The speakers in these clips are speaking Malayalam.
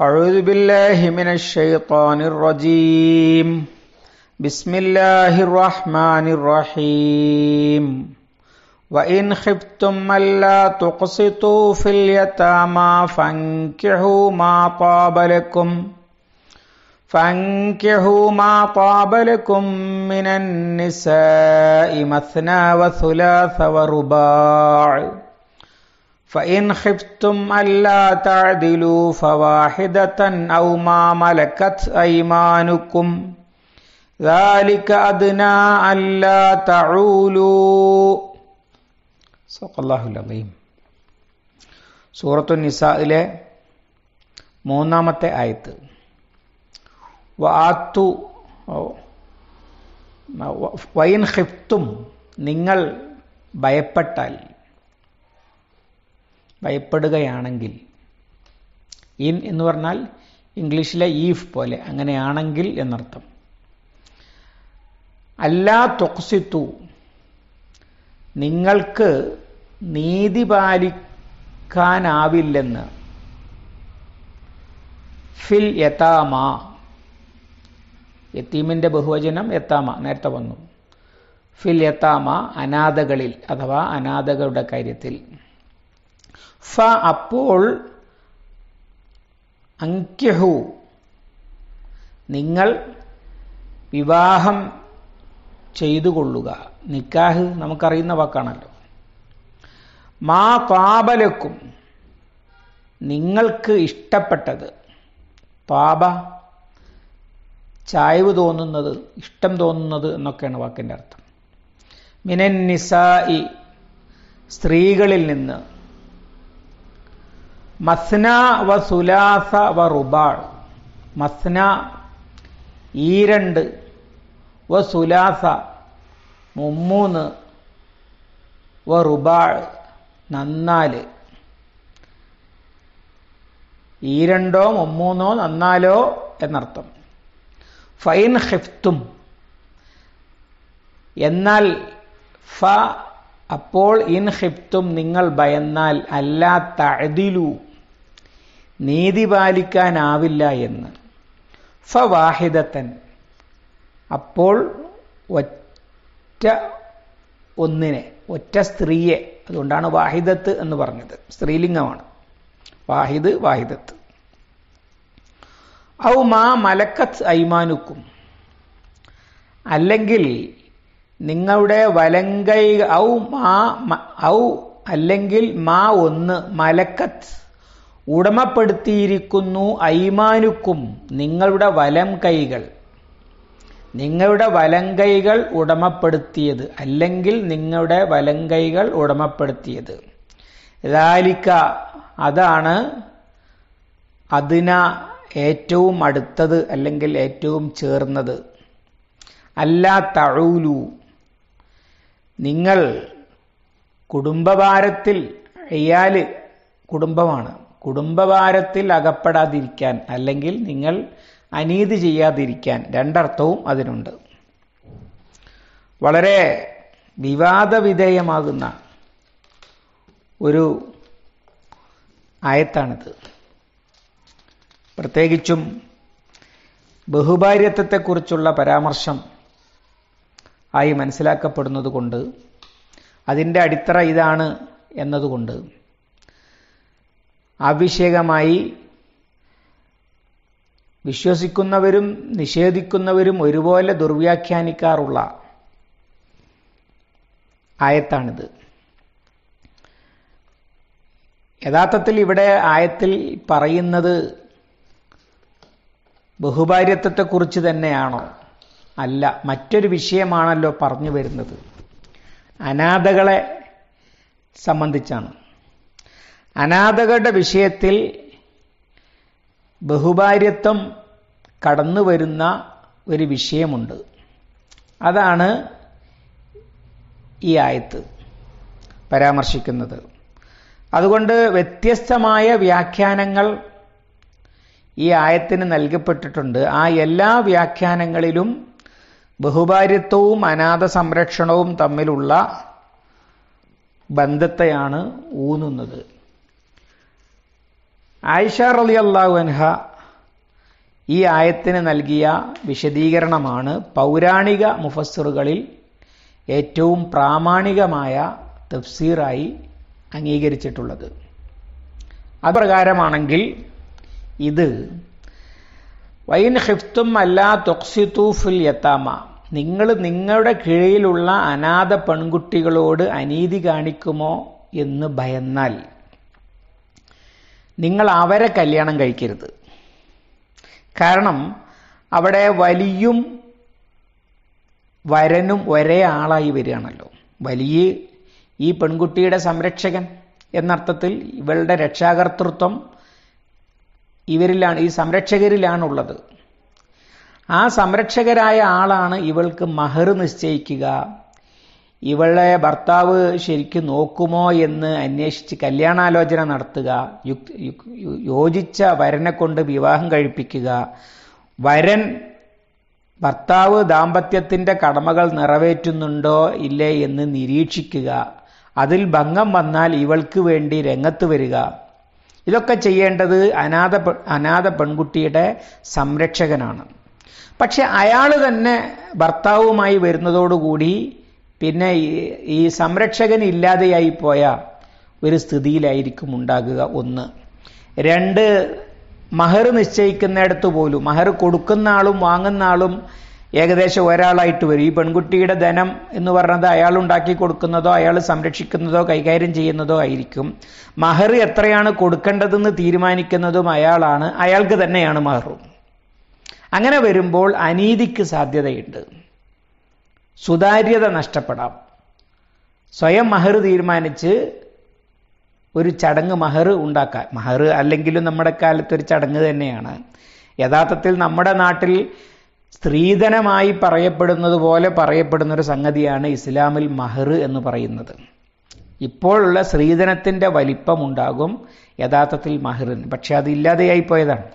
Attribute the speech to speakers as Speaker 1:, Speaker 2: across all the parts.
Speaker 1: أعوذ بالله من الشيطان الرجيم بسم الله الرحمن الرحيم وإن خفتم ألا تقسطوا في اليتامى فانكحوا ما طاب لكم فانكحوا ما طاب لكم من النساء مثنى وثلاث ورباع فإن خفتم ألا تعدلوا فواحدة أو ما ملكت أيمانكم ذلك أدنى ألا تعولوا صدق الله العظيم سورة النساء നിസയിലെ മൂന്നാമത്തെ ആയത്ത് വാത്തു വൈൻ ഹിഫ്തും നിങ്ങൾ ഭയപ്പെട്ടാൽ ഭയപ്പെടുകയാണെങ്കിൽ ഇൻ എന്ന് പറഞ്ഞാൽ ഇംഗ്ലീഷിലെ ഈഫ് പോലെ അങ്ങനെയാണെങ്കിൽ എന്നർത്ഥം അല്ലാ തൊക്സിത്തു നിങ്ങൾക്ക് നീതി പാലിക്കാനാവില്ലെന്ന് ഫിൽ യഥാമ യത്തീമിൻ്റെ ബഹുവചനം എത്താമ നേരത്തെ വന്നു ഫിൽ യത്താമ അനാഥകളിൽ അഥവാ അനാഥകളുടെ കാര്യത്തിൽ ഫ അപ്പോൾ അങ്ക്യഹു നിങ്ങൾ വിവാഹം ചെയ്തു കൊള്ളുക നിക്കാഹ് നമുക്കറിയുന്ന വാക്കാണല്ലോ മാ പാപലക്കും നിങ്ങൾക്ക് ഇഷ്ടപ്പെട്ടത് പാപ ചായവ് തോന്നുന്നത് ഇഷ്ടം തോന്നുന്നത് എന്നൊക്കെയാണ് വാക്കിൻ്റെ അർത്ഥം മിനൻ നിസായി സ്ത്രീകളിൽ നിന്ന് മസ്ന വ സുലാസ വ റുബാൾ മസ്ന ഈ രണ്ട് വ സുലാസ മുമ്മൂന്ന് വ റുബാൾ നന്നാല് ഈ രണ്ടോ മുമ്മൂന്നോ നന്നാലോ എന്നർത്ഥം ഫൈൻ ഹിഫ്തും എന്നാൽ ഫ അപ്പോൾ ഇൻ ഹിഫ്തും നിങ്ങൾ ഭയന്നാൽ അല്ലാ തഴുതിലൂ നീതി പാലിക്കാനാവില്ല എന്ന് ഫവാഹിദത്തൻ അപ്പോൾ ഒറ്റ ഒന്നിനെ ഒറ്റ സ്ത്രീയെ അതുകൊണ്ടാണ് വാഹിദത്ത് എന്ന് പറഞ്ഞത് സ്ത്രീലിംഗമാണ് വാഹിദ് വാഹിദത്ത് ഔ മാ മലക്കത്ത് ഐമാനുക്കും അല്ലെങ്കിൽ നിങ്ങളുടെ വലങ്കൈ ഔ മാ ഔ അല്ലെങ്കിൽ മാ ഒന്ന് മലക്കത്ത് ഉടമപ്പെടുത്തിയിരിക്കുന്നു ഐമാനുക്കും നിങ്ങളുടെ വലം കൈകൾ നിങ്ങളുടെ കൈകൾ ഉടമപ്പെടുത്തിയത് അല്ലെങ്കിൽ നിങ്ങളുടെ കൈകൾ ഉടമപ്പെടുത്തിയത് ലാലിക്ക അതാണ് അതിന ഏറ്റവും അടുത്തത് അല്ലെങ്കിൽ ഏറ്റവും ചേർന്നത് അല്ല തഴൂലു നിങ്ങൾ കുടുംബഭാരത്തിൽ അയാല് കുടുംബമാണ് കുടുംബഭാരത്തിൽ അകപ്പെടാതിരിക്കാൻ അല്ലെങ്കിൽ നിങ്ങൾ അനീതി ചെയ്യാതിരിക്കാൻ രണ്ടർത്ഥവും അതിനുണ്ട് വളരെ വിവാദവിധേയമാകുന്ന ഒരു ആയത്താണിത് പ്രത്യേകിച്ചും ബഹുഭാര്യത്വത്തെക്കുറിച്ചുള്ള പരാമർശം ആയി മനസ്സിലാക്കപ്പെടുന്നത് കൊണ്ട് അതിൻ്റെ അടിത്തറ ഇതാണ് എന്നതുകൊണ്ട് അഭിഷേകമായി വിശ്വസിക്കുന്നവരും നിഷേധിക്കുന്നവരും ഒരുപോലെ ദുർവ്യാഖ്യാനിക്കാറുള്ള ആയത്താണിത് യഥാർത്ഥത്തിൽ ഇവിടെ ആയത്തിൽ പറയുന്നത് ബഹുഭാര്യത്വത്തെക്കുറിച്ച് തന്നെയാണോ അല്ല മറ്റൊരു വിഷയമാണല്ലോ പറഞ്ഞു വരുന്നത് അനാഥകളെ സംബന്ധിച്ചാണ് അനാഥകളുടെ വിഷയത്തിൽ ബഹുഭാര്യത്വം കടന്നു വരുന്ന ഒരു വിഷയമുണ്ട് അതാണ് ഈ ആയത്ത് പരാമർശിക്കുന്നത് അതുകൊണ്ട് വ്യത്യസ്തമായ വ്യാഖ്യാനങ്ങൾ ഈ ആയത്തിന് നൽകപ്പെട്ടിട്ടുണ്ട് ആ എല്ലാ വ്യാഖ്യാനങ്ങളിലും ബഹുഭാര്യത്വവും അനാഥ സംരക്ഷണവും തമ്മിലുള്ള ബന്ധത്തെയാണ് ഊന്നുന്നത് ആയിഷ റലി അള്ളാഹു അൻഹ ഈ ആയത്തിന് നൽകിയ വിശദീകരണമാണ് പൗരാണിക മുഫസ്സറുകളിൽ ഏറ്റവും പ്രാമാണികമായ തഫ്സീറായി അംഗീകരിച്ചിട്ടുള്ളത് അപ്രകാരമാണെങ്കിൽ ഇത് വൈൻ ഹിഫ്തും അല്ല തൊക്സിത്തൂഫുൽ ഫിൽ യത്താമ നിങ്ങൾ നിങ്ങളുടെ കീഴിലുള്ള അനാഥ പെൺകുട്ടികളോട് അനീതി കാണിക്കുമോ എന്ന് ഭയന്നാൽ നിങ്ങൾ അവരെ കല്യാണം കഴിക്കരുത് കാരണം അവിടെ വലിയും വരനും ഒരേ ആളായി വരികയാണല്ലോ വലിയ ഈ പെൺകുട്ടിയുടെ സംരക്ഷകൻ എന്നർത്ഥത്തിൽ ഇവളുടെ രക്ഷാകർത്തൃത്വം ഇവരിലാണ് ഈ സംരക്ഷകരിലാണുള്ളത് ആ സംരക്ഷകരായ ആളാണ് ഇവൾക്ക് മഹർ നിശ്ചയിക്കുക ഇവളെ ഭർത്താവ് ശരിക്കും നോക്കുമോ എന്ന് അന്വേഷിച്ച് കല്യാണാലോചന നടത്തുക യോജിച്ച വരനെ കൊണ്ട് വിവാഹം കഴിപ്പിക്കുക വരൻ ഭർത്താവ് ദാമ്പത്യത്തിൻ്റെ കടമകൾ നിറവേറ്റുന്നുണ്ടോ ഇല്ലേ എന്ന് നിരീക്ഷിക്കുക അതിൽ ഭംഗം വന്നാൽ ഇവൾക്ക് വേണ്ടി രംഗത്ത് വരിക ഇതൊക്കെ ചെയ്യേണ്ടത് അനാഥ അനാഥ പെൺകുട്ടിയുടെ സംരക്ഷകനാണ് പക്ഷെ അയാൾ തന്നെ ഭർത്താവുമായി വരുന്നതോടുകൂടി പിന്നെ ഈ സംരക്ഷകൻ ഇല്ലാതെയായി പോയ ഒരു സ്ഥിതിയിലായിരിക്കും ഉണ്ടാകുക ഒന്ന് രണ്ട് മഹർ നിശ്ചയിക്കുന്നിടത്ത് പോലും മഹർ കൊടുക്കുന്ന ആളും വാങ്ങുന്ന ആളും ഏകദേശം ഒരാളായിട്ട് വരും ഈ പെൺകുട്ടിയുടെ ധനം എന്ന് പറഞ്ഞത് അയാൾ ഉണ്ടാക്കി കൊടുക്കുന്നതോ അയാൾ സംരക്ഷിക്കുന്നതോ കൈകാര്യം ചെയ്യുന്നതോ ആയിരിക്കും മഹർ എത്രയാണ് കൊടുക്കേണ്ടതെന്ന് തീരുമാനിക്കുന്നതും അയാളാണ് അയാൾക്ക് തന്നെയാണ് മഹറും അങ്ങനെ വരുമ്പോൾ അനീതിക്ക് സാധ്യതയുണ്ട് സുതാര്യത നഷ്ടപ്പെടാം സ്വയം മഹർ തീരുമാനിച്ച് ഒരു ചടങ്ങ് മഹർ ഉണ്ടാക്കാൻ മഹർ അല്ലെങ്കിലും നമ്മുടെ കാലത്ത് ഒരു ചടങ്ങ് തന്നെയാണ് യഥാർത്ഥത്തിൽ നമ്മുടെ നാട്ടിൽ സ്ത്രീധനമായി പറയപ്പെടുന്നത് പോലെ പറയപ്പെടുന്ന ഒരു സംഗതിയാണ് ഇസ്ലാമിൽ മഹർ എന്ന് പറയുന്നത് ഇപ്പോഴുള്ള സ്ത്രീധനത്തിൻ്റെ വലിപ്പമുണ്ടാകും യഥാർത്ഥത്തിൽ മഹറിന് പക്ഷെ അത് ഇല്ലാതെയായി പോയതാണ്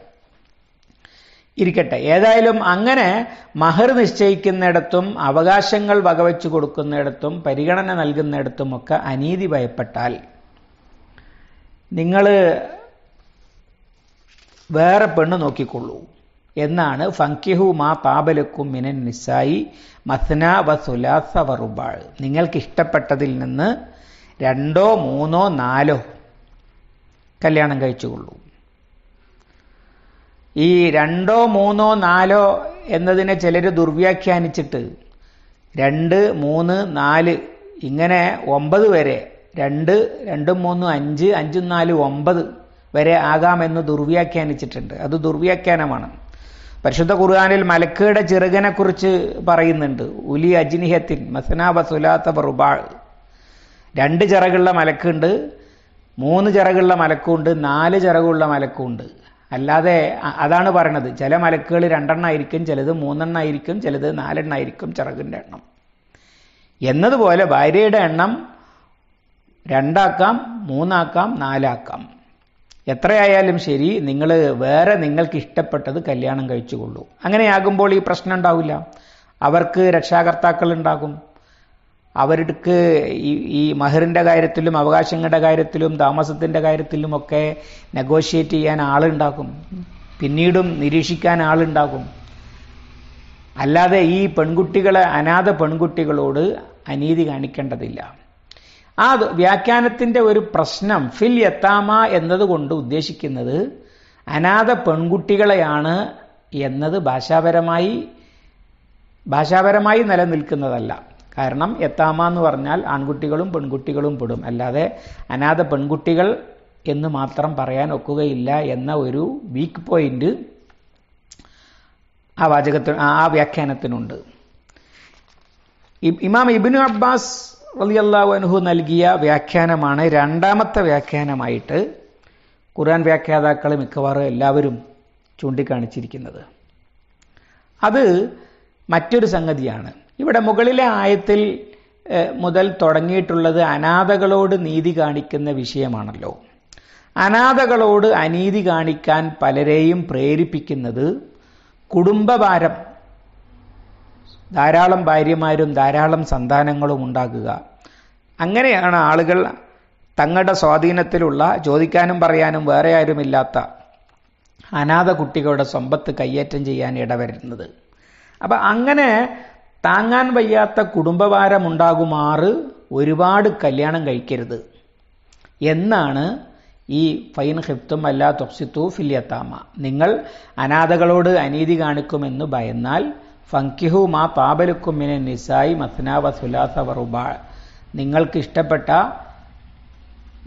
Speaker 1: ഇരിക്കട്ടെ ഏതായാലും അങ്ങനെ മഹർ നിശ്ചയിക്കുന്നിടത്തും അവകാശങ്ങൾ വകവെച്ചു കൊടുക്കുന്നിടത്തും പരിഗണന നൽകുന്നിടത്തുമൊക്കെ അനീതി ഭയപ്പെട്ടാൽ നിങ്ങൾ വേറെ പെണ്ണ് നോക്കിക്കൊള്ളൂ എന്നാണ് ഫങ്കിഹു മാ പാപലക്കും മിനൻ നിസായി മസ്ന വ സുലാസ വറുബാൾ നിങ്ങൾക്ക് ഇഷ്ടപ്പെട്ടതിൽ നിന്ന് രണ്ടോ മൂന്നോ നാലോ കല്യാണം കഴിച്ചുകൊള്ളൂ ഈ രണ്ടോ മൂന്നോ നാലോ എന്നതിനെ ചിലർ ദുർവ്യാഖ്യാനിച്ചിട്ട് രണ്ട് മൂന്ന് നാല് ഇങ്ങനെ ഒമ്പത് വരെ രണ്ട് രണ്ടും മൂന്നും അഞ്ച് അഞ്ചും നാല് ഒമ്പത് വരെ ആകാമെന്ന് ദുർവ്യാഖ്യാനിച്ചിട്ടുണ്ട് അത് ദുർവ്യാഖ്യാനമാണ് പരിശുദ്ധ ഖുർആാനിൽ മലക്കയുടെ ചിറകനെക്കുറിച്ച് പറയുന്നുണ്ട് ഉലി അജിനിഹത്തിൻ മസനാബ സുലാത്ത ബറുബാൾ രണ്ട് ചിറകുള്ള മലക്കുണ്ട് മൂന്ന് ചിറകുള്ള മലക്കുണ്ട് നാല് ചിറകുള്ള മലക്കുണ്ട് അല്ലാതെ അതാണ് പറയണത് ചില മലക്കുകൾ രണ്ടെണ്ണം ചിലത് മൂന്നെണ്ണം ചിലത് നാലെണ്ണം ചിറകിൻ്റെ എണ്ണം എന്നതുപോലെ ഭാര്യയുടെ എണ്ണം രണ്ടാക്കാം മൂന്നാക്കാം നാലാക്കാം എത്രയായാലും ശരി നിങ്ങൾ വേറെ നിങ്ങൾക്ക് ഇഷ്ടപ്പെട്ടത് കല്യാണം കഴിച്ചുകൊള്ളൂ അങ്ങനെയാകുമ്പോൾ ഈ പ്രശ്നം ഉണ്ടാവില്ല അവർക്ക് രക്ഷാകർത്താക്കൾ ഉണ്ടാകും അവർക്ക് ഈ മഹറിൻ്റെ കാര്യത്തിലും അവകാശങ്ങളുടെ കാര്യത്തിലും താമസത്തിന്റെ കാര്യത്തിലും ഒക്കെ നെഗോഷിയേറ്റ് ചെയ്യാൻ ആളുണ്ടാക്കും പിന്നീടും നിരീക്ഷിക്കാൻ ആളുണ്ടാകും അല്ലാതെ ഈ പെൺകുട്ടികളെ അനാഥ പെൺകുട്ടികളോട് അനീതി കാണിക്കേണ്ടതില്ല ആ വ്യാഖ്യാനത്തിന്റെ ഒരു പ്രശ്നം ഫിൽ എത്താമ എന്നതുകൊണ്ട് ഉദ്ദേശിക്കുന്നത് അനാഥ പെൺകുട്ടികളെയാണ് എന്നത് ഭാഷാപരമായി ഭാഷാപരമായി നിലനിൽക്കുന്നതല്ല കാരണം എത്താമ എന്ന് പറഞ്ഞാൽ ആൺകുട്ടികളും പെൺകുട്ടികളും പെടും അല്ലാതെ അനാഥ പെൺകുട്ടികൾ എന്ന് മാത്രം പറയാൻ ഒക്കുകയില്ല എന്ന ഒരു വീക്ക് പോയിന്റ് ആ വാചകത്തിന് ആ വ്യാഖ്യാനത്തിനുണ്ട് ഇമാം ഇബിനു അബ്ബാസ് റലിയല്ലാഹു അനുഹു നൽകിയ വ്യാഖ്യാനമാണ് രണ്ടാമത്തെ വ്യാഖ്യാനമായിട്ട് ഖുർആൻ വ്യാഖ്യാതാക്കൾ മിക്കവാറും എല്ലാവരും ചൂണ്ടിക്കാണിച്ചിരിക്കുന്നത് അത് മറ്റൊരു സംഗതിയാണ് ഇവിടെ മുകളിലെ ആയത്തിൽ മുതൽ തുടങ്ങിയിട്ടുള്ളത് അനാഥകളോട് നീതി കാണിക്കുന്ന വിഷയമാണല്ലോ അനാഥകളോട് അനീതി കാണിക്കാൻ പലരെയും പ്രേരിപ്പിക്കുന്നത് കുടുംബഭാരം ധാരാളം ഭാര്യമാരും ധാരാളം സന്താനങ്ങളും ഉണ്ടാകുക അങ്ങനെയാണ് ആളുകൾ തങ്ങളുടെ സ്വാധീനത്തിലുള്ള ചോദിക്കാനും പറയാനും വേറെ ആരുമില്ലാത്ത അനാഥ കുട്ടികളുടെ സമ്പത്ത് കയ്യേറ്റം ചെയ്യാൻ ഇടവരുന്നത് അപ്പം അങ്ങനെ താങ്ങാൻ വയ്യാത്ത കുടുംബഭാരമുണ്ടാകുമാറ് ഒരുപാട് കല്യാണം കഴിക്കരുത് എന്നാണ് ഈ ഫൈൻ ഹിപ്തും അല്ല തൊപ്സിത്തു ഫില്യത്താമ നിങ്ങൾ അനാഥകളോട് അനീതി കാണിക്കുമെന്ന് ഭയന്നാൽ ഫങ്കിഹു മാ താബലുക്കുമിനെ നിസായി മസ്നാവ സുലാസ വറുബാൾ നിങ്ങൾക്ക് ഇഷ്ടപ്പെട്ട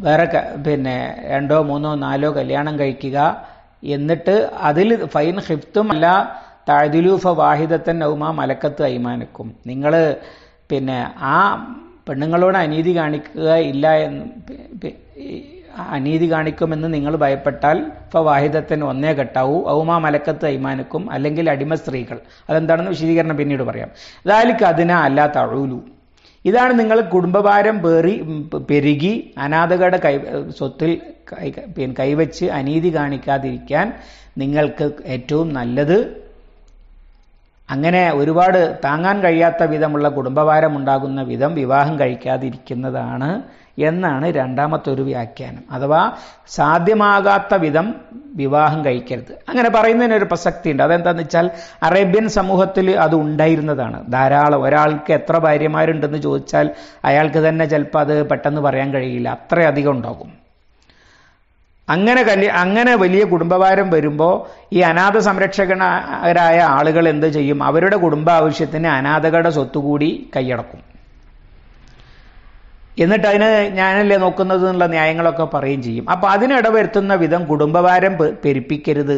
Speaker 1: വേറെ പിന്നെ രണ്ടോ മൂന്നോ നാലോ കല്യാണം കഴിക്കുക എന്നിട്ട് അതിൽ ഫൈൻ ഹിഫ്തും അല്ല താഴ്തിലൂഫ വാഹിദത്തൻ ഔമാ മലക്കത്ത് അയിമാനക്കും നിങ്ങൾ പിന്നെ ആ പെണ്ണുങ്ങളോട് അനീതി കാണിക്കുക ഇല്ല എന്ന് അനീതി കാണിക്കുമെന്ന് നിങ്ങൾ ഭയപ്പെട്ടാൽ ഇപ്പൊ വാഹിദത്തൻ ഒന്നേ കെട്ടാവൂ ഔമാ മലക്കത്ത് അയിമാനക്കും അല്ലെങ്കിൽ അടിമ സ്ത്രീകൾ അതെന്താണെന്ന് വിശദീകരണം പിന്നീട് പറയാം ദാലിക്ക് അതിന അല്ല തഴൂലു ഇതാണ് നിങ്ങൾ കുടുംബഭാരം പേറി പെരുകി അനാഥകളുടെ കൈ സ്വത്തിൽ കൈവച്ച് അനീതി കാണിക്കാതിരിക്കാൻ നിങ്ങൾക്ക് ഏറ്റവും നല്ലത് അങ്ങനെ ഒരുപാട് താങ്ങാൻ കഴിയാത്ത വിധമുള്ള കുടുംബഭാരം ഉണ്ടാകുന്ന വിധം വിവാഹം കഴിക്കാതിരിക്കുന്നതാണ് എന്നാണ് രണ്ടാമത്തെ ഒരു വ്യാഖ്യാനം അഥവാ സാധ്യമാകാത്ത വിധം വിവാഹം കഴിക്കരുത് അങ്ങനെ പറയുന്നതിനൊരു ഒരു പ്രസക്തി ഉണ്ട് അതെന്താണെന്ന് വെച്ചാൽ അറേബ്യൻ സമൂഹത്തിൽ അത് ഉണ്ടായിരുന്നതാണ് ധാരാളം ഒരാൾക്ക് എത്ര ഭാര്യമാരുണ്ടെന്ന് ചോദിച്ചാൽ അയാൾക്ക് തന്നെ ചിലപ്പോൾ അത് പെട്ടെന്ന് പറയാൻ കഴിയില്ല അത്രയധികം ഉണ്ടാകും അങ്ങനെ കല്യ അങ്ങനെ വലിയ കുടുംബഭാരം വരുമ്പോൾ ഈ അനാഥ സംരക്ഷകരായ ആളുകൾ എന്ത് ചെയ്യും അവരുടെ കുടുംബ ആവശ്യത്തിന് അനാഥകളുടെ സ്വത്തുകൂടി കൈയടക്കും എന്നിട്ട് അതിന് ഞാനല്ലേ നോക്കുന്നത് എന്നുള്ള ന്യായങ്ങളൊക്കെ പറയുകയും ചെയ്യും അപ്പോൾ അതിനിടവരുത്തുന്ന വിധം കുടുംബഭാരം പെരുപ്പിക്കരുത്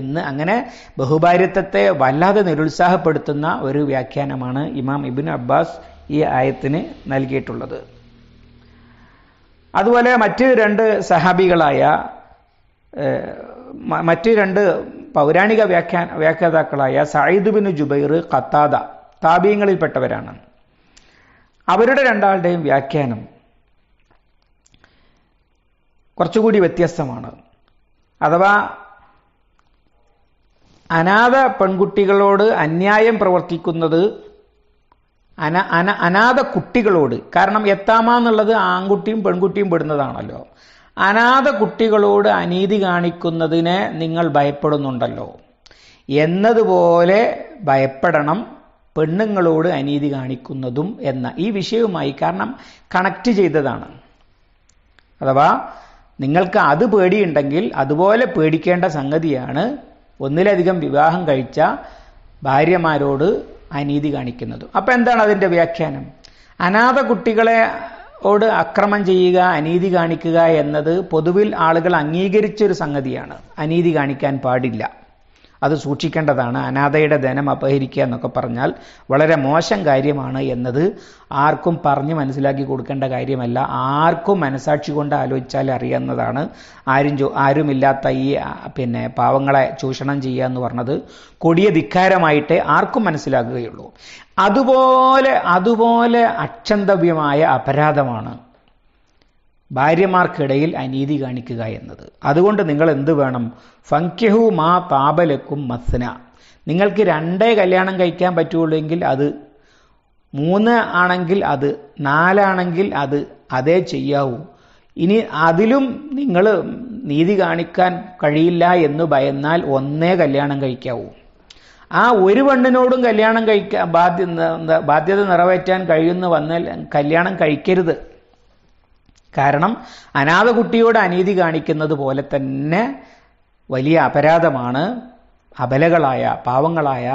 Speaker 1: എന്ന് അങ്ങനെ ബഹുഭാര്യത്വത്തെ വല്ലാതെ നിരുത്സാഹപ്പെടുത്തുന്ന ഒരു വ്യാഖ്യാനമാണ് ഇമാം ഇബിൻ അബ്ബാസ് ഈ ആയത്തിന് നൽകിയിട്ടുള്ളത് അതുപോലെ മറ്റ് രണ്ട് സഹാബികളായ മറ്റ് രണ്ട് പൗരാണിക വ്യാഖ്യാ വ്യാഖ്യാതാക്കളായ സയ്യിദ് ബിൻ ജുബൈർ ഖത്താദ താപീയങ്ങളിൽപ്പെട്ടവരാണ് അവരുടെ രണ്ടാളുടെയും വ്യാഖ്യാനം കുറച്ചുകൂടി വ്യത്യസ്തമാണ് അഥവാ അനാഥ പെൺകുട്ടികളോട് അന്യായം പ്രവർത്തിക്കുന്നത് അന അന അനാഥ കുട്ടികളോട് കാരണം എത്താമ എന്നുള്ളത് ആൺകുട്ടിയും പെൺകുട്ടിയും പെടുന്നതാണല്ലോ അനാഥ കുട്ടികളോട് അനീതി കാണിക്കുന്നതിനെ നിങ്ങൾ ഭയപ്പെടുന്നുണ്ടല്ലോ എന്നതുപോലെ ഭയപ്പെടണം പെണ്ണുങ്ങളോട് അനീതി കാണിക്കുന്നതും എന്ന ഈ വിഷയവുമായി കാരണം കണക്ട് ചെയ്തതാണ് അഥവാ നിങ്ങൾക്ക് അത് പേടിയുണ്ടെങ്കിൽ അതുപോലെ പേടിക്കേണ്ട സംഗതിയാണ് ഒന്നിലധികം വിവാഹം കഴിച്ച ഭാര്യമാരോട് അനീതി കാണിക്കുന്നത് അപ്പൊ എന്താണ് അതിന്റെ വ്യാഖ്യാനം അനാഥ കുട്ടികളെ ഓട് അക്രമം ചെയ്യുക അനീതി കാണിക്കുക എന്നത് പൊതുവിൽ ആളുകൾ അംഗീകരിച്ചൊരു സംഗതിയാണ് അനീതി കാണിക്കാൻ പാടില്ല അത് സൂക്ഷിക്കേണ്ടതാണ് അനാഥയുടെ ധനം അപഹരിക്കുക എന്നൊക്കെ പറഞ്ഞാൽ വളരെ മോശം കാര്യമാണ് എന്നത് ആർക്കും പറഞ്ഞ് മനസ്സിലാക്കി കൊടുക്കേണ്ട കാര്യമല്ല ആർക്കും മനസാക്ഷി കൊണ്ട് ആലോചിച്ചാൽ അറിയാവുന്നതാണ് ആരും ആരുമില്ലാത്ത ഈ പിന്നെ പാവങ്ങളെ ചൂഷണം ചെയ്യുക എന്ന് പറഞ്ഞത് കൊടിയ ധിക്കാരമായിട്ടേ ആർക്കും മനസ്സിലാക്കുകയുള്ളൂ അതുപോലെ അതുപോലെ അക്ഷന്തവ്യമായ അപരാധമാണ് ഭാര്യമാർക്കിടയിൽ അനീതി കാണിക്കുക എന്നത് അതുകൊണ്ട് നിങ്ങൾ എന്ത് വേണം ഫംഖ്യഹു മാ താപലക്കും മസ്ന നിങ്ങൾക്ക് രണ്ടേ കല്യാണം കഴിക്കാൻ പറ്റുള്ളൂ അത് മൂന്ന് ആണെങ്കിൽ അത് നാലാണെങ്കിൽ അത് അതേ ചെയ്യാവൂ ഇനി അതിലും നിങ്ങൾ നീതി കാണിക്കാൻ കഴിയില്ല എന്ന് ഭയന്നാൽ ഒന്നേ കല്യാണം കഴിക്കാവൂ ആ ഒരു പെണ്ണിനോടും കല്യാണം കഴിക്കാൻ ബാധ്യത ബാധ്യത നിറവേറ്റാൻ കഴിയുന്നു വന്നാൽ കല്യാണം കഴിക്കരുത് കാരണം അനാഥ കുട്ടിയോട് അനീതി കാണിക്കുന്നത് പോലെ തന്നെ വലിയ അപരാധമാണ് അബലകളായ പാവങ്ങളായ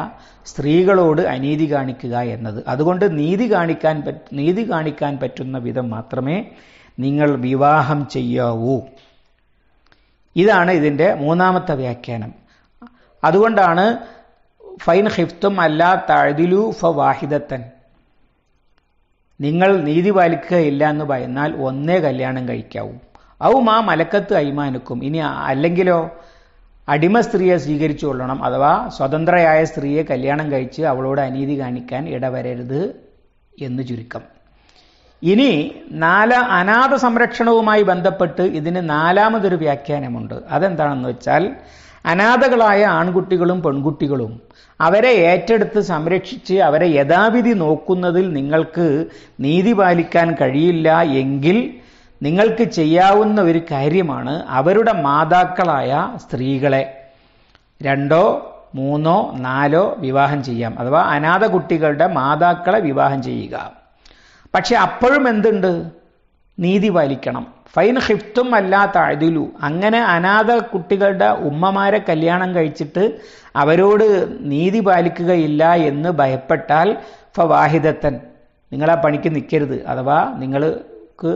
Speaker 1: സ്ത്രീകളോട് അനീതി കാണിക്കുക എന്നത് അതുകൊണ്ട് നീതി കാണിക്കാൻ നീതി കാണിക്കാൻ പറ്റുന്ന വിധം മാത്രമേ നിങ്ങൾ വിവാഹം ചെയ്യാവൂ ഇതാണ് ഇതിൻ്റെ മൂന്നാമത്തെ വ്യാഖ്യാനം അതുകൊണ്ടാണ് ഫൈൻ ഹിഫ്തും അല്ലാ തഴുതിലു ഫ വാഹിദത്തൻ നിങ്ങൾ നീതി പാലിക്കുകയില്ല എന്ന് ഭയന്നാൽ ഒന്നേ കല്യാണം കഴിക്കാവൂ ഔ മാ മലക്കത്ത് അയ്മാനുക്കും ഇനി അല്ലെങ്കിലോ അടിമ സ്ത്രീയെ സ്വീകരിച്ചു കൊള്ളണം അഥവാ സ്വതന്ത്രയായ സ്ത്രീയെ കല്യാണം കഴിച്ച് അവളോട് അനീതി കാണിക്കാൻ ഇടവരരുത് എന്ന് ചുരുക്കം ഇനി നാല അനാഥ സംരക്ഷണവുമായി ബന്ധപ്പെട്ട് ഇതിന് നാലാമതൊരു വ്യാഖ്യാനമുണ്ട് അതെന്താണെന്ന് വെച്ചാൽ അനാഥകളായ ആൺകുട്ടികളും പെൺകുട്ടികളും അവരെ ഏറ്റെടുത്ത് സംരക്ഷിച്ച് അവരെ യഥാവിധി നോക്കുന്നതിൽ നിങ്ങൾക്ക് നീതി പാലിക്കാൻ കഴിയില്ല എങ്കിൽ നിങ്ങൾക്ക് ചെയ്യാവുന്ന ഒരു കാര്യമാണ് അവരുടെ മാതാക്കളായ സ്ത്രീകളെ രണ്ടോ മൂന്നോ നാലോ വിവാഹം ചെയ്യാം അഥവാ അനാഥ കുട്ടികളുടെ മാതാക്കളെ വിവാഹം ചെയ്യുക പക്ഷെ അപ്പോഴും എന്തുണ്ട് നീതി പാലിക്കണം ഫൈൻ ഹിഫ്തും അല്ലാത്ത അതിലു അങ്ങനെ അനാഥ കുട്ടികളുടെ ഉമ്മമാരെ കല്യാണം കഴിച്ചിട്ട് അവരോട് നീതി പാലിക്കുകയില്ല എന്ന് ഭയപ്പെട്ടാൽ ഫവാഹിദത്തൻ നിങ്ങൾ ആ പണിക്ക് നിൽക്കരുത് അഥവാ നിങ്ങൾക്ക്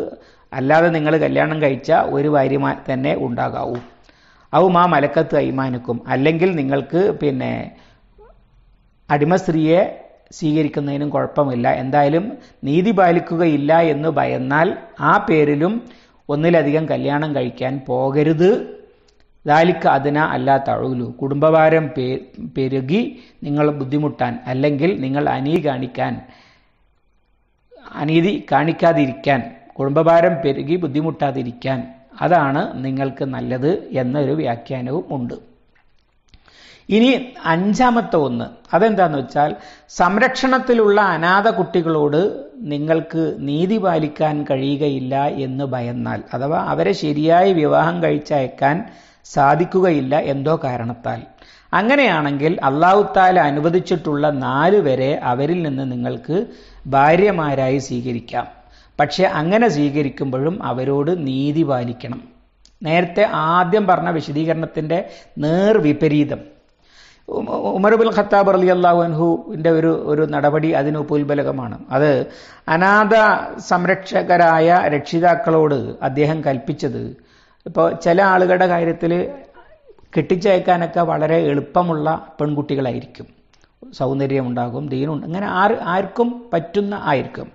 Speaker 1: അല്ലാതെ നിങ്ങൾ കല്യാണം കഴിച്ച ഒരു ഭാര്യ തന്നെ ഉണ്ടാകാവൂ അവ മലക്കത്ത് അയ്മാനിക്കും അല്ലെങ്കിൽ നിങ്ങൾക്ക് പിന്നെ അടിമസ്ത്രീയെ സ്വീകരിക്കുന്നതിനും കുഴപ്പമില്ല എന്തായാലും നീതി പാലിക്കുകയില്ല എന്ന് ഭയന്നാൽ ആ പേരിലും ഒന്നിലധികം കല്യാണം കഴിക്കാൻ പോകരുത് ദാലിക്ക അതിന അല്ലാ തഴുലു കുടുംബഭാരം പെരുകി നിങ്ങൾ ബുദ്ധിമുട്ടാൻ അല്ലെങ്കിൽ നിങ്ങൾ അനീതി കാണിക്കാൻ അനീതി കാണിക്കാതിരിക്കാൻ കുടുംബഭാരം പെരുകി ബുദ്ധിമുട്ടാതിരിക്കാൻ അതാണ് നിങ്ങൾക്ക് നല്ലത് എന്നൊരു വ്യാഖ്യാനവും ഉണ്ട് ഇനി അഞ്ചാമത്തെ ഒന്ന് അതെന്താന്ന് വെച്ചാൽ സംരക്ഷണത്തിലുള്ള അനാഥ കുട്ടികളോട് നിങ്ങൾക്ക് നീതി പാലിക്കാൻ കഴിയുകയില്ല എന്ന് ഭയന്നാൽ അഥവാ അവരെ ശരിയായി വിവാഹം കഴിച്ചയക്കാൻ സാധിക്കുകയില്ല എന്തോ കാരണത്താൽ അങ്ങനെയാണെങ്കിൽ അള്ളാഹുത്താല അനുവദിച്ചിട്ടുള്ള നാല് വരെ അവരിൽ നിന്ന് നിങ്ങൾക്ക് ഭാര്യമാരായി സ്വീകരിക്കാം പക്ഷെ അങ്ങനെ സ്വീകരിക്കുമ്പോഴും അവരോട് നീതി പാലിക്കണം നേരത്തെ ആദ്യം പറഞ്ഞ വിശദീകരണത്തിൻ്റെ നേർവിപരീതം ഉമർബുൽ ഖത്താബ് അലി അള്ളാഹുൻഹുവിൻ്റെ ഒരു ഒരു നടപടി അതിന് പുൽബലകമാണ് അത് അനാഥ സംരക്ഷകരായ രക്ഷിതാക്കളോട് അദ്ദേഹം കൽപ്പിച്ചത് ഇപ്പോൾ ചില ആളുകളുടെ കാര്യത്തിൽ കെട്ടിച്ചയക്കാനൊക്കെ വളരെ എളുപ്പമുള്ള പെൺകുട്ടികളായിരിക്കും സൗന്ദര്യമുണ്ടാകും ദീനുണ്ട് അങ്ങനെ ആർ ആർക്കും പറ്റുന്ന ആയിരിക്കും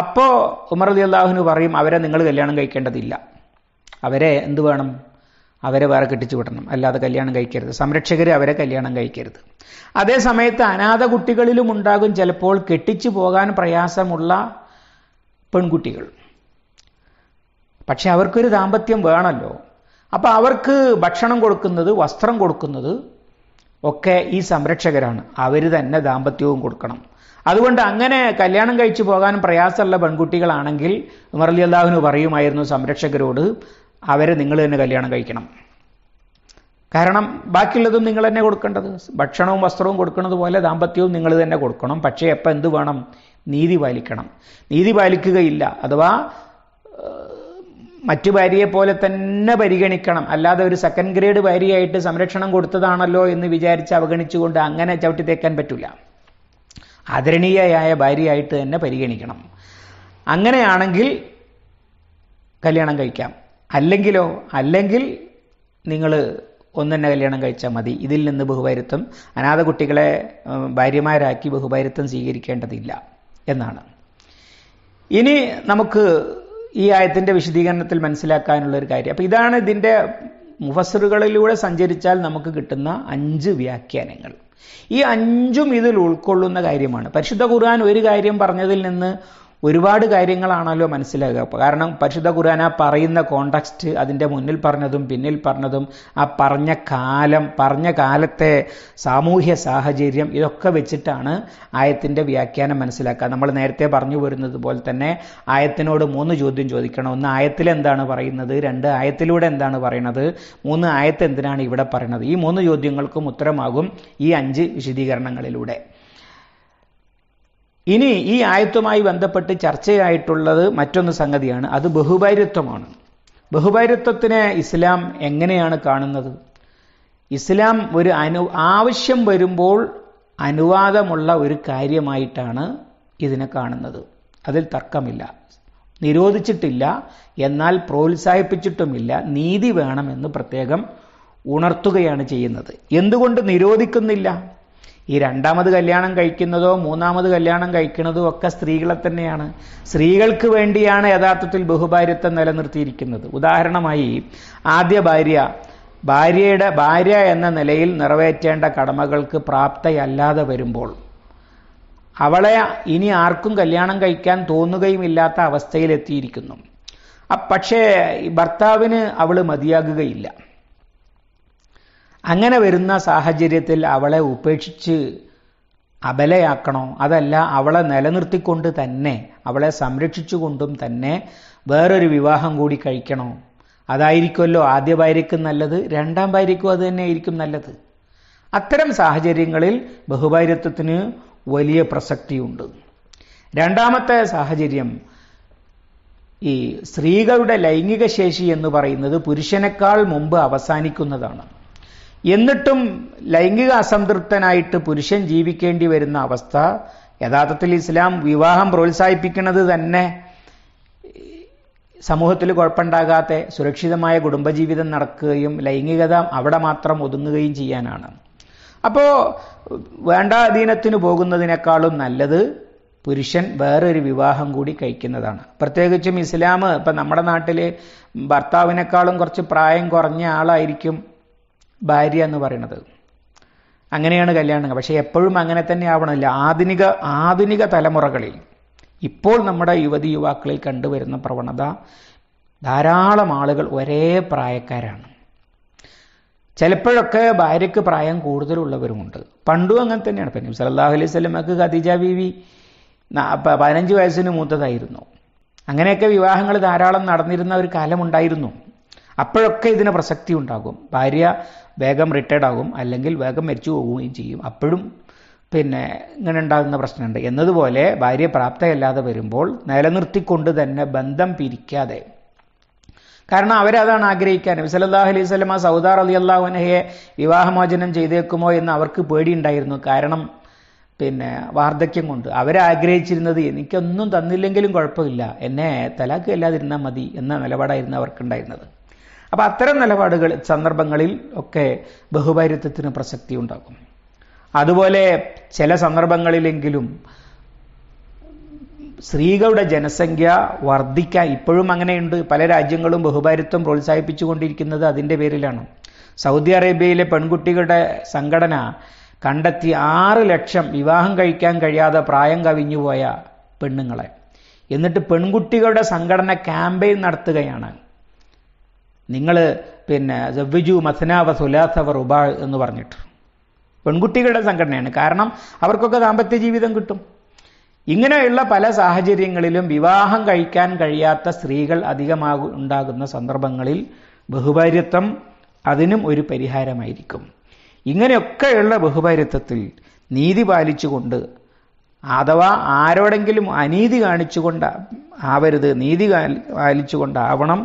Speaker 1: അപ്പോൾ ഉമർ അലി അള്ളാഹുന് പറയും അവരെ നിങ്ങൾ കല്യാണം കഴിക്കേണ്ടതില്ല അവരെ എന്ത് വേണം അവരെ വേറെ കെട്ടിച്ചു വിടണം അല്ലാതെ കല്യാണം കഴിക്കരുത് സംരക്ഷകർ അവരെ കല്യാണം കഴിക്കരുത് അതേ അനാഥ കുട്ടികളിലും ഉണ്ടാകും ചിലപ്പോൾ കെട്ടിച്ചു പോകാൻ പ്രയാസമുള്ള പെൺകുട്ടികൾ പക്ഷെ അവർക്കൊരു ദാമ്പത്യം വേണമല്ലോ അപ്പോൾ അവർക്ക് ഭക്ഷണം കൊടുക്കുന്നത് വസ്ത്രം കൊടുക്കുന്നത് ഒക്കെ ഈ സംരക്ഷകരാണ് അവർ തന്നെ ദാമ്പത്യവും കൊടുക്കണം അതുകൊണ്ട് അങ്ങനെ കല്യാണം കഴിച്ചു പോകാൻ പ്രയാസമുള്ള പെൺകുട്ടികളാണെങ്കിൽ ഉമർ അലി അള്ളാഹുവിന് പറയുമായിരുന്നു സംരക്ഷകരോട് അവരെ നിങ്ങൾ തന്നെ കല്യാണം കഴിക്കണം കാരണം ബാക്കിയുള്ളതും നിങ്ങൾ തന്നെ കൊടുക്കേണ്ടത് ഭക്ഷണവും വസ്ത്രവും കൊടുക്കുന്നത് പോലെ ദാമ്പത്യവും നിങ്ങൾ തന്നെ കൊടുക്കണം പക്ഷേ എപ്പോൾ എന്ത് വേണം നീതി പാലിക്കണം നീതി പാലിക്കുകയില്ല അഥവാ മറ്റു ഭാര്യയെ പോലെ തന്നെ പരിഗണിക്കണം അല്ലാതെ ഒരു സെക്കൻഡ് ഗ്രേഡ് ഭാര്യയായിട്ട് സംരക്ഷണം കൊടുത്തതാണല്ലോ എന്ന് വിചാരിച്ച് അവഗണിച്ചുകൊണ്ട് അങ്ങനെ ചവിട്ടി തേക്കാൻ പറ്റില്ല ആദരണീയയായ ഭാര്യയായിട്ട് തന്നെ പരിഗണിക്കണം അങ്ങനെയാണെങ്കിൽ കല്യാണം കഴിക്കാം അല്ലെങ്കിലോ അല്ലെങ്കിൽ നിങ്ങൾ ഒന്ന് തന്നെ കല്യാണം കഴിച്ചാൽ മതി ഇതിൽ നിന്ന് ബഹുഭാരിത്വം അനാഥ കുട്ടികളെ ഭാര്യമാരാക്കി ബഹുഭാരിത്വം സ്വീകരിക്കേണ്ടതില്ല എന്നാണ് ഇനി നമുക്ക് ഈ ആയത്തിൻ്റെ വിശദീകരണത്തിൽ മനസ്സിലാക്കാനുള്ള ഒരു കാര്യം അപ്പോൾ ഇതാണ് ഇതിൻ്റെ മുഫസറുകളിലൂടെ സഞ്ചരിച്ചാൽ നമുക്ക് കിട്ടുന്ന അഞ്ച് വ്യാഖ്യാനങ്ങൾ ഈ അഞ്ചും ഇതിൽ ഉൾക്കൊള്ളുന്ന കാര്യമാണ് പരിശുദ്ധ ഖുർആൻ ഒരു കാര്യം പറഞ്ഞതിൽ നിന്ന് ഒരുപാട് കാര്യങ്ങളാണല്ലോ മനസ്സിലാകുക കാരണം പരിശുദ്ധ ഖുർആന പറയുന്ന കോണ്ടക്സ്റ്റ് അതിൻ്റെ മുന്നിൽ പറഞ്ഞതും പിന്നിൽ പറഞ്ഞതും ആ പറഞ്ഞ കാലം പറഞ്ഞ കാലത്തെ സാമൂഹ്യ സാഹചര്യം ഇതൊക്കെ വെച്ചിട്ടാണ് ആയത്തിൻ്റെ വ്യാഖ്യാനം മനസ്സിലാക്കുക നമ്മൾ നേരത്തെ പറഞ്ഞു വരുന്നത് പോലെ തന്നെ ആയത്തിനോട് മൂന്ന് ചോദ്യം ചോദിക്കണം ഒന്ന് ആയത്തിൽ എന്താണ് പറയുന്നത് രണ്ട് ആയത്തിലൂടെ എന്താണ് പറയുന്നത് മൂന്ന് ആയത്ത് എന്തിനാണ് ഇവിടെ പറയുന്നത് ഈ മൂന്ന് ചോദ്യങ്ങൾക്കും ഉത്തരമാകും ഈ അഞ്ച് വിശദീകരണങ്ങളിലൂടെ ഇനി ഈ ആയത്തുമായി ബന്ധപ്പെട്ട് ചർച്ചയായിട്ടുള്ളത് മറ്റൊന്ന് സംഗതിയാണ് അത് ബഹുഭൈരത്വമാണ് ബഹുഭാര്യത്വത്തിനെ ഇസ്ലാം എങ്ങനെയാണ് കാണുന്നത് ഇസ്ലാം ഒരു അനു ആവശ്യം വരുമ്പോൾ അനുവാദമുള്ള ഒരു കാര്യമായിട്ടാണ് ഇതിനെ കാണുന്നത് അതിൽ തർക്കമില്ല നിരോധിച്ചിട്ടില്ല എന്നാൽ പ്രോത്സാഹിപ്പിച്ചിട്ടുമില്ല നീതി വേണമെന്ന് പ്രത്യേകം ഉണർത്തുകയാണ് ചെയ്യുന്നത് എന്തുകൊണ്ട് നിരോധിക്കുന്നില്ല ഈ രണ്ടാമത് കല്യാണം കഴിക്കുന്നതോ മൂന്നാമത് കല്യാണം കഴിക്കുന്നതോ ഒക്കെ സ്ത്രീകളെ തന്നെയാണ് സ്ത്രീകൾക്ക് വേണ്ടിയാണ് യഥാർത്ഥത്തിൽ ബഹുഭാര്യത്വം നിലനിർത്തിയിരിക്കുന്നത് ഉദാഹരണമായി ആദ്യ ഭാര്യ ഭാര്യയുടെ ഭാര്യ എന്ന നിലയിൽ നിറവേറ്റേണ്ട കടമകൾക്ക് പ്രാപ്തയല്ലാതെ വരുമ്പോൾ അവളെ ഇനി ആർക്കും കല്യാണം കഴിക്കാൻ തോന്നുകയും ഇല്ലാത്ത അവസ്ഥയിലെത്തിയിരിക്കുന്നു പക്ഷേ ഭർത്താവിന് അവൾ മതിയാകുകയില്ല അങ്ങനെ വരുന്ന സാഹചര്യത്തിൽ അവളെ ഉപേക്ഷിച്ച് അബലയാക്കണോ അതല്ല അവളെ നിലനിർത്തിക്കൊണ്ട് തന്നെ അവളെ സംരക്ഷിച്ചുകൊണ്ടും തന്നെ വേറൊരു വിവാഹം കൂടി കഴിക്കണോ അതായിരിക്കുമല്ലോ ആദ്യ ഭാര്യയ്ക്കും നല്ലത് രണ്ടാം ഭാര്യയ്ക്കും അത് ആയിരിക്കും നല്ലത് അത്തരം സാഹചര്യങ്ങളിൽ ബഹുഭാര്യത്വത്തിന് വലിയ പ്രസക്തിയുണ്ട് രണ്ടാമത്തെ സാഹചര്യം ഈ സ്ത്രീകളുടെ ലൈംഗിക ശേഷി എന്ന് പറയുന്നത് പുരുഷനേക്കാൾ മുമ്പ് അവസാനിക്കുന്നതാണ് എന്നിട്ടും ലൈംഗിക അസംതൃപ്തനായിട്ട് പുരുഷൻ ജീവിക്കേണ്ടി വരുന്ന അവസ്ഥ യഥാർത്ഥത്തിൽ ഇസ്ലാം വിവാഹം പ്രോത്സാഹിപ്പിക്കുന്നത് തന്നെ സമൂഹത്തിൽ കുഴപ്പമുണ്ടാകാത്ത സുരക്ഷിതമായ കുടുംബജീവിതം നടക്കുകയും ലൈംഗികത അവിടെ മാത്രം ഒതുങ്ങുകയും ചെയ്യാനാണ് അപ്പോൾ വേണ്ട അധീനത്തിന് പോകുന്നതിനേക്കാളും നല്ലത് പുരുഷൻ വേറൊരു വിവാഹം കൂടി കഴിക്കുന്നതാണ് പ്രത്യേകിച്ചും ഇസ്ലാം ഇപ്പം നമ്മുടെ നാട്ടിൽ ഭർത്താവിനേക്കാളും കുറച്ച് പ്രായം കുറഞ്ഞ ആളായിരിക്കും ഭാര്യ എന്ന് പറയുന്നത് അങ്ങനെയാണ് കല്യാണങ്ങൾ പക്ഷേ എപ്പോഴും അങ്ങനെ തന്നെ ആവണമല്ല ആധുനിക ആധുനിക തലമുറകളിൽ ഇപ്പോൾ നമ്മുടെ യുവതി യുവാക്കളിൽ കണ്ടുവരുന്ന പ്രവണത ധാരാളം ആളുകൾ ഒരേ പ്രായക്കാരാണ് ചിലപ്പോഴൊക്കെ ഭാര്യയ്ക്ക് പ്രായം കൂടുതലുള്ളവരുമുണ്ട് പണ്ടും അങ്ങനെ തന്നെയാണ് പിന്നെ സലാഹു അലൈഹി സ്വലമക്ക് ഖദീജ ബീവി പതിനഞ്ച് വയസ്സിന് മൂത്തതായിരുന്നു അങ്ങനെയൊക്കെ വിവാഹങ്ങൾ ധാരാളം നടന്നിരുന്ന ഒരു കാലമുണ്ടായിരുന്നു അപ്പോഴൊക്കെ ഇതിന് പ്രസക്തി ഉണ്ടാകും ഭാര്യ വേഗം റിട്ടയർഡ് ആകും അല്ലെങ്കിൽ വേഗം മരിച്ചു പോകുകയും ചെയ്യും അപ്പോഴും പിന്നെ ഇങ്ങനെ ഉണ്ടാകുന്ന പ്രശ്നമുണ്ട് എന്നതുപോലെ ഭാര്യ പ്രാപ്തയല്ലാതെ വരുമ്പോൾ നിലനിർത്തിക്കൊണ്ട് തന്നെ ബന്ധം പിരിക്കാതെ കാരണം അവരതാണ് ആഗ്രഹിക്കാൻ നബിസലാഹു അലൈഹി സ്വലമ സൗദാർ അലി അള്ളാഹുനഹയെ വിവാഹമോചനം ചെയ്തേക്കുമോ എന്ന് അവർക്ക് പേടിയുണ്ടായിരുന്നു കാരണം പിന്നെ വാർദ്ധക്യം കൊണ്ട് അവരാഗ്രഹിച്ചിരുന്നത് എനിക്കൊന്നും തന്നില്ലെങ്കിലും കുഴപ്പമില്ല എന്നെ തലാക്ക് അല്ലാതിരുന്നാൽ മതി എന്ന നിലപാടായിരുന്നു അവർക്കുണ്ടായിരുന്നത് അപ്പോൾ അത്തരം നിലപാടുകൾ സന്ദർഭങ്ങളിൽ ഒക്കെ ബഹുഭൈരത്വത്തിന് പ്രസക്തി ഉണ്ടാകും അതുപോലെ ചില സന്ദർഭങ്ങളിലെങ്കിലും സ്ത്രീകളുടെ ജനസംഖ്യ വർദ്ധിക്കാൻ ഇപ്പോഴും അങ്ങനെയുണ്ട് പല രാജ്യങ്ങളും ബഹുഭാരിത്വം പ്രോത്സാഹിപ്പിച്ചുകൊണ്ടിരിക്കുന്നത് അതിൻ്റെ പേരിലാണ് സൗദി അറേബ്യയിലെ പെൺകുട്ടികളുടെ സംഘടന കണ്ടെത്തി ആറ് ലക്ഷം വിവാഹം കഴിക്കാൻ കഴിയാതെ പ്രായം കവിഞ്ഞുപോയ പെണ്ണുങ്ങളെ എന്നിട്ട് പെൺകുട്ടികളുടെ സംഘടന ക്യാമ്പയിൻ നടത്തുകയാണ് നിങ്ങൾ പിന്നെ ജവ്വിജു മസനാവ സുലാസവർ റുബ എന്ന് പറഞ്ഞിട്ട് പെൺകുട്ടികളുടെ സംഘടനയാണ് കാരണം അവർക്കൊക്കെ ദാമ്പത്യ ജീവിതം കിട്ടും ഇങ്ങനെയുള്ള പല സാഹചര്യങ്ങളിലും വിവാഹം കഴിക്കാൻ കഴിയാത്ത സ്ത്രീകൾ അധികമാകു ഉണ്ടാകുന്ന സന്ദർഭങ്ങളിൽ ബഹുഭാര്യത്വം അതിനും ഒരു പരിഹാരമായിരിക്കും ഇങ്ങനെയൊക്കെയുള്ള ബഹുഭാര്യത്വത്തിൽ നീതി പാലിച്ചുകൊണ്ട് അഥവാ ആരോടെങ്കിലും അനീതി കാണിച്ചുകൊണ്ട് ആവരുത് നീതി പാലിച്ചുകൊണ്ടാവണം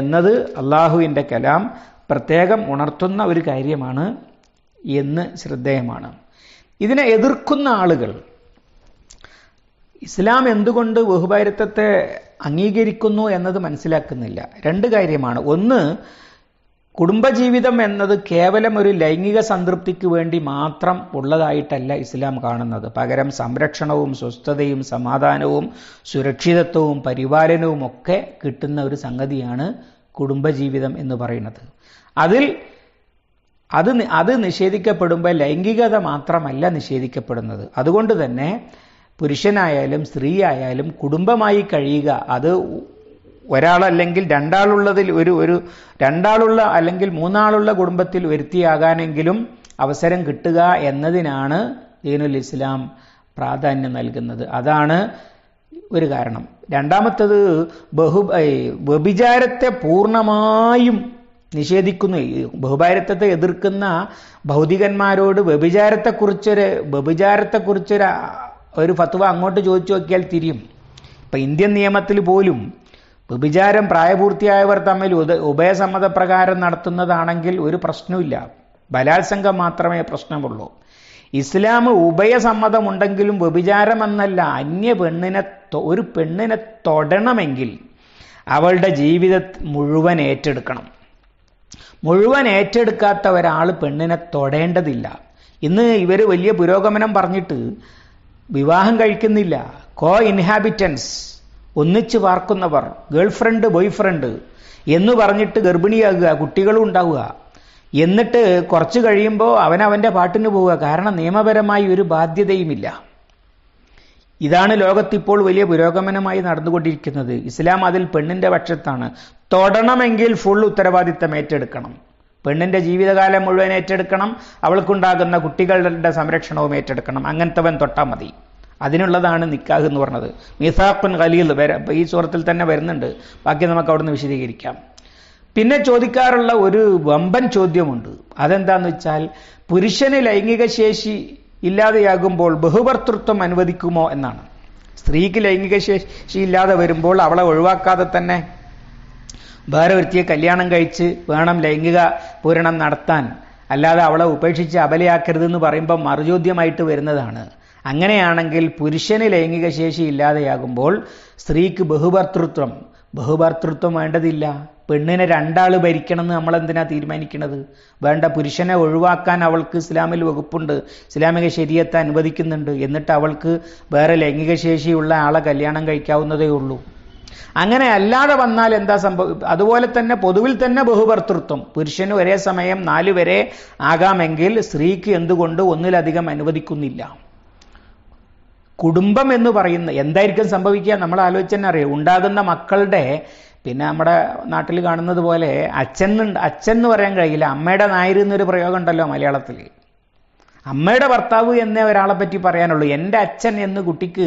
Speaker 1: എന്നത് അള്ളാഹുവിൻ്റെ കലാം പ്രത്യേകം ഉണർത്തുന്ന ഒരു കാര്യമാണ് എന്ന് ശ്രദ്ധേയമാണ് ഇതിനെ എതിർക്കുന്ന ആളുകൾ ഇസ്ലാം എന്തുകൊണ്ട് ബഹുഭൈരത്വത്തെ അംഗീകരിക്കുന്നു എന്നത് മനസ്സിലാക്കുന്നില്ല രണ്ട് കാര്യമാണ് ഒന്ന് കുടുംബജീവിതം എന്നത് കേവലം ഒരു ലൈംഗിക സംതൃപ്തിക്ക് വേണ്ടി മാത്രം ഉള്ളതായിട്ടല്ല ഇസ്ലാം കാണുന്നത് പകരം സംരക്ഷണവും സ്വസ്ഥതയും സമാധാനവും സുരക്ഷിതത്വവും പരിപാലനവും ഒക്കെ കിട്ടുന്ന ഒരു സംഗതിയാണ് കുടുംബജീവിതം എന്ന് പറയുന്നത് അതിൽ അത് അത് നിഷേധിക്കപ്പെടുമ്പോൾ ലൈംഗികത മാത്രമല്ല നിഷേധിക്കപ്പെടുന്നത് അതുകൊണ്ട് തന്നെ പുരുഷനായാലും സ്ത്രീയായാലും കുടുംബമായി കഴിയുക അത് ഒരാളല്ലെങ്കിൽ രണ്ടാളുള്ളതിൽ ഒരു ഒരു രണ്ടാളുള്ള അല്ലെങ്കിൽ മൂന്നാളുള്ള കുടുംബത്തിൽ വരുത്തിയാകാനെങ്കിലും അവസരം കിട്ടുക എന്നതിനാണ് ദീനുൽ ഇസ്ലാം പ്രാധാന്യം നൽകുന്നത് അതാണ് ഒരു കാരണം രണ്ടാമത്തത് ബഹു വ്യഭിചാരത്തെ പൂർണ്ണമായും നിഷേധിക്കുന്നു ബഹുഭാരത്വത്തെ എതിർക്കുന്ന ഭൗതികന്മാരോട് വ്യഭിചാരത്തെക്കുറിച്ചൊരു വ്യഭിചാരത്തെക്കുറിച്ചൊരു ഒരു ഫത്വ അങ്ങോട്ട് ചോദിച്ചു നോക്കിയാൽ തിരിയും ഇപ്പം ഇന്ത്യൻ നിയമത്തിൽ പോലും വ്യഭിചാരം പ്രായപൂർത്തിയായവർ തമ്മിൽ ഉഭയസമ്മതപ്രകാരം നടത്തുന്നതാണെങ്കിൽ ഒരു പ്രശ്നമില്ല ബലാത്സംഗം മാത്രമേ പ്രശ്നമുള്ളൂ ഇസ്ലാം ഉഭയസമ്മതമുണ്ടെങ്കിലും വ്യഭിചാരമെന്നല്ല അന്യ പെണ്ണിനെ ഒരു പെണ്ണിനെ തൊടണമെങ്കിൽ അവളുടെ ജീവിത മുഴുവൻ ഏറ്റെടുക്കണം മുഴുവൻ ഏറ്റെടുക്കാത്ത ഒരാൾ പെണ്ണിനെ തൊടേണ്ടതില്ല ഇന്ന് ഇവർ വലിയ പുരോഗമനം പറഞ്ഞിട്ട് വിവാഹം കഴിക്കുന്നില്ല കോ ഇൻഹാബിറ്റൻസ് ഒന്നിച്ച് പാർക്കുന്നവർ ഗേൾഫ്രണ്ട് ബോയ്ഫ്രണ്ട് എന്ന് പറഞ്ഞിട്ട് ഗർഭിണിയാകുക കുട്ടികളും ഉണ്ടാവുക എന്നിട്ട് കുറച്ച് കഴിയുമ്പോൾ അവൻ അവൻ്റെ പാട്ടിന് പോവുക കാരണം നിയമപരമായി ഒരു ബാധ്യതയുമില്ല ഇതാണ് ലോകത്തിപ്പോൾ വലിയ പുരോഗമനമായി നടന്നുകൊണ്ടിരിക്കുന്നത് ഇസ്ലാം അതിൽ പെണ്ണിൻ്റെ പക്ഷത്താണ് തൊടണമെങ്കിൽ ഫുൾ ഉത്തരവാദിത്തം ഏറ്റെടുക്കണം പെണ്ണിൻ്റെ ജീവിതകാലം മുഴുവൻ ഏറ്റെടുക്കണം അവൾക്കുണ്ടാകുന്ന കുട്ടികളുടെ സംരക്ഷണവും ഏറ്റെടുക്കണം അങ്ങനത്തെവൻ തൊട്ടാൽ മതി അതിനുള്ളതാണ് നിക്കാഹ് എന്ന് പറഞ്ഞത് മിസാഖുൻ ഖലീൽ ഈ സൂറത്തിൽ തന്നെ വരുന്നുണ്ട് ബാക്കി നമുക്ക് അവിടുന്ന് വിശദീകരിക്കാം പിന്നെ ചോദിക്കാറുള്ള ഒരു വമ്പൻ ചോദ്യമുണ്ട് അതെന്താന്ന് വെച്ചാൽ പുരുഷന് ലൈംഗിക ശേഷി ഇല്ലാതെയാകുമ്പോൾ ബഹുഭർത്തൃത്വം അനുവദിക്കുമോ എന്നാണ് സ്ത്രീക്ക് ലൈംഗിക ശേഷി ഇല്ലാതെ വരുമ്പോൾ അവളെ ഒഴിവാക്കാതെ തന്നെ വേറെ ഒരുത്തിയെ കല്യാണം കഴിച്ച് വേണം ലൈംഗിക പൂരണം നടത്താൻ അല്ലാതെ അവളെ ഉപേക്ഷിച്ച് അബലയാക്കരുതെന്ന് പറയുമ്പോൾ മറുചോദ്യമായിട്ട് വരുന്നതാണ് അങ്ങനെയാണെങ്കിൽ പുരുഷന് ലൈംഗിക ശേഷി ഇല്ലാതെയാകുമ്പോൾ സ്ത്രീക്ക് ബഹുഭർത്തൃത്വം ബഹുഭർത്തൃത്വം വേണ്ടതില്ല പെണ്ണിനെ രണ്ടാൾ ഭരിക്കണം എന്ന് നമ്മൾ എന്തിനാ തീരുമാനിക്കുന്നത് വേണ്ട പുരുഷനെ ഒഴിവാക്കാൻ അവൾക്ക് ഇസ്ലാമിൽ വകുപ്പുണ്ട് ഇസ്ലാമിക ശരീരത്തെ അനുവദിക്കുന്നുണ്ട് എന്നിട്ട് അവൾക്ക് വേറെ ലൈംഗിക ശേഷിയുള്ള ആളെ കല്യാണം കഴിക്കാവുന്നതേ ഉള്ളൂ അങ്ങനെ അല്ലാതെ വന്നാൽ എന്താ സംഭവം അതുപോലെ തന്നെ പൊതുവിൽ തന്നെ ബഹുഭർത്തൃത്വം പുരുഷന് ഒരേ സമയം നാലുവരെ ആകാമെങ്കിൽ സ്ത്രീക്ക് എന്തുകൊണ്ട് ഒന്നിലധികം അനുവദിക്കുന്നില്ല കുടുംബം എന്ന് പറയുന്ന എന്തായിരിക്കും സംഭവിക്കുക നമ്മൾ ആലോചിച്ച് തന്നെ അറിയാം ഉണ്ടാകുന്ന മക്കളുടെ പിന്നെ നമ്മുടെ നാട്ടിൽ കാണുന്നത് പോലെ അച്ഛൻ അച്ഛൻ എന്ന് പറയാൻ കഴിയില്ല അമ്മയുടെ നായർ എന്നൊരു പ്രയോഗം ഉണ്ടല്ലോ മലയാളത്തിൽ അമ്മയുടെ ഭർത്താവ് എന്നേ ഒരാളെ പറ്റി പറയാനുള്ളൂ എൻ്റെ അച്ഛൻ എന്ന് കുട്ടിക്ക്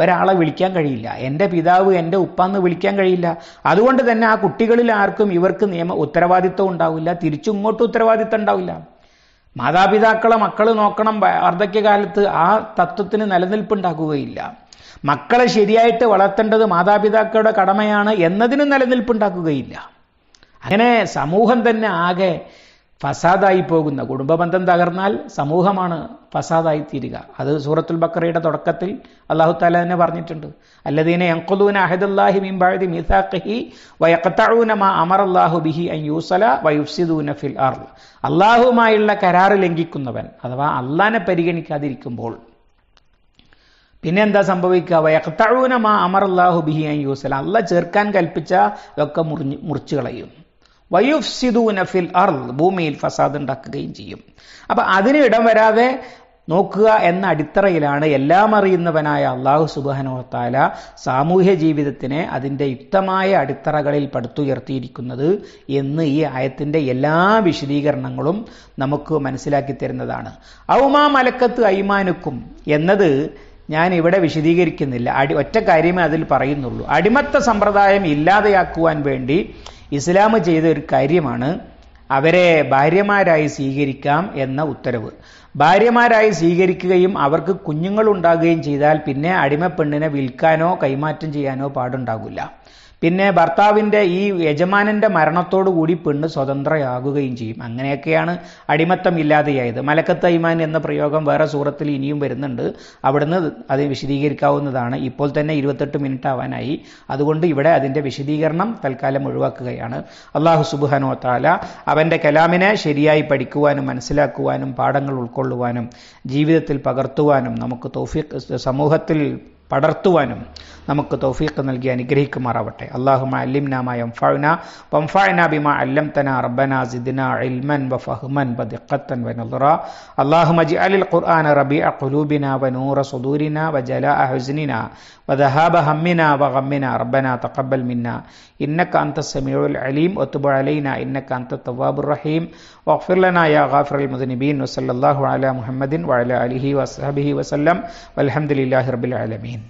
Speaker 1: ഒരാളെ വിളിക്കാൻ കഴിയില്ല എൻ്റെ പിതാവ് എൻ്റെ ഉപ്പ എന്ന് വിളിക്കാൻ കഴിയില്ല അതുകൊണ്ട് തന്നെ ആ കുട്ടികളിൽ ആർക്കും ഇവർക്ക് നിയമ ഉത്തരവാദിത്വം ഉണ്ടാവില്ല ഇങ്ങോട്ടും ഉത്തരവാദിത്വം ഉണ്ടാവില്ല മാതാപിതാക്കളെ മക്കൾ നോക്കണം വാർദ്ധക്യകാലത്ത് ആ തത്വത്തിന് നിലനിൽപ്പുണ്ടാക്കുകയില്ല മക്കളെ ശരിയായിട്ട് വളർത്തേണ്ടത് മാതാപിതാക്കളുടെ കടമയാണ് എന്നതിനും നിലനിൽപ്പുണ്ടാക്കുകയില്ല അങ്ങനെ സമൂഹം തന്നെ ആകെ ഫസാദായി പോകുന്ന കുടുംബബന്ധം തകർന്നാൽ സമൂഹമാണ് ഫസാദായി തീരുക അത് സൂറത്തുൽ ബക്കറയുടെ തുടക്കത്തിൽ അള്ളാഹു താല തന്നെ പറഞ്ഞിട്ടുണ്ട് അല്ലദീനെ യങ്കുലൂന അഹദുല്ലാഹി മിംബാഴി മീസാഖി വയക്കത്തഴൂന മാ അള്ളാഹു ബിഹി അൻ യൂസല വയുസിദൂന ഫിൽ അർ അള്ളാഹുമായുള്ള കരാറ് ലംഘിക്കുന്നവൻ അഥവാ അള്ളാനെ പരിഗണിക്കാതിരിക്കുമ്പോൾ പിന്നെ എന്താ സംഭവിക്കുക വയക്കത്തഴൂന മാ അള്ളാഹു ബിഹി അൻ യൂസല അള്ള ചേർക്കാൻ കൽപ്പിച്ച ഒക്കെ മുറിഞ്ഞ് മുറിച്ചു കളയും വയുഫ്സിദൂന ഫിൽ അർദ് ഭൂമിയിൽ ഫസാദ് ഉണ്ടാക്കുകയും ചെയ്യും അപ്പൊ അതിന് ഇടം വരാതെ നോക്കുക എന്ന അടിത്തറയിലാണ് എല്ലാം അറിയുന്നവനായ അള്ളാഹു സുബാനോത്താല സാമൂഹ്യ ജീവിതത്തിനെ അതിൻ്റെ യുക്തമായ അടിത്തറകളിൽ പടുത്തുയർത്തിയിരിക്കുന്നത് എന്ന് ഈ ആയത്തിൻ്റെ എല്ലാ വിശദീകരണങ്ങളും നമുക്ക് മനസ്സിലാക്കി തരുന്നതാണ് ഔമാ മലക്കത്ത് ഐമാനുക്കും എന്നത് ഞാൻ ഇവിടെ വിശദീകരിക്കുന്നില്ല അടി ഒറ്റ കാര്യമേ അതിൽ പറയുന്നുള്ളൂ അടിമത്ത സമ്പ്രദായം ഇല്ലാതെയാക്കുവാൻ വേണ്ടി ഇസ്ലാം ചെയ്ത ഒരു കാര്യമാണ് അവരെ ഭാര്യമാരായി സ്വീകരിക്കാം എന്ന ഉത്തരവ് ഭാര്യമാരായി സ്വീകരിക്കുകയും അവർക്ക് കുഞ്ഞുങ്ങൾ ഉണ്ടാകുകയും ചെയ്താൽ പിന്നെ അടിമപ്പെണ്ണിനെ വിൽക്കാനോ കൈമാറ്റം ചെയ്യാനോ പാടുണ്ടാകില്ല പിന്നെ ഭർത്താവിൻ്റെ ഈ യജമാനൻ്റെ കൂടി പെണ്ണ് സ്വതന്ത്രയാകുകയും ചെയ്യും അങ്ങനെയൊക്കെയാണ് അടിമത്തം ഇല്ലാതെയായത് മലക്കത്ത് ഐമാൻ എന്ന പ്രയോഗം വേറെ സൂറത്തിൽ ഇനിയും വരുന്നുണ്ട് അവിടുന്ന് അത് വിശദീകരിക്കാവുന്നതാണ് ഇപ്പോൾ തന്നെ ഇരുപത്തെട്ട് മിനിറ്റ് ആവാനായി അതുകൊണ്ട് ഇവിടെ അതിൻ്റെ വിശദീകരണം തൽക്കാലം ഒഴിവാക്കുകയാണ് അള്ളാഹു സുബുഹനോ താല അവൻ്റെ കലാമിനെ ശരിയായി പഠിക്കുവാനും മനസ്സിലാക്കുവാനും പാഠങ്ങൾ ഉൾക്കൊള്ളുവാനും ജീവിതത്തിൽ പകർത്തുവാനും നമുക്ക് തോഫിക് സമൂഹത്തിൽ പടർത്തുവാനും നമുക്ക് തൗഫീഖ് നൽകി അനുഗ്രഹിക്കുമാറാവട്ടെ അള്ളാഹുമ അല്ലിംനാമ യംഫഅന വംഫഅന ബിമ അല്ലംതന റബ്ബന സിദ്ന ഇൽമൻ വഫഹ്മൻ اللهم اجعل القرآن ربيع قلوبنا ونور صدورنا وجلاء حزننا وذهاب همنا وغمنا ربنا تقبل منا إنك أنت السميع العليم وتب علينا إنك أنت التواب الرحيم واغفر لنا يا غافر المذنبين وصلى الله على محمد وعلى آله وصحبه وسلم والحمد لله رب العالمين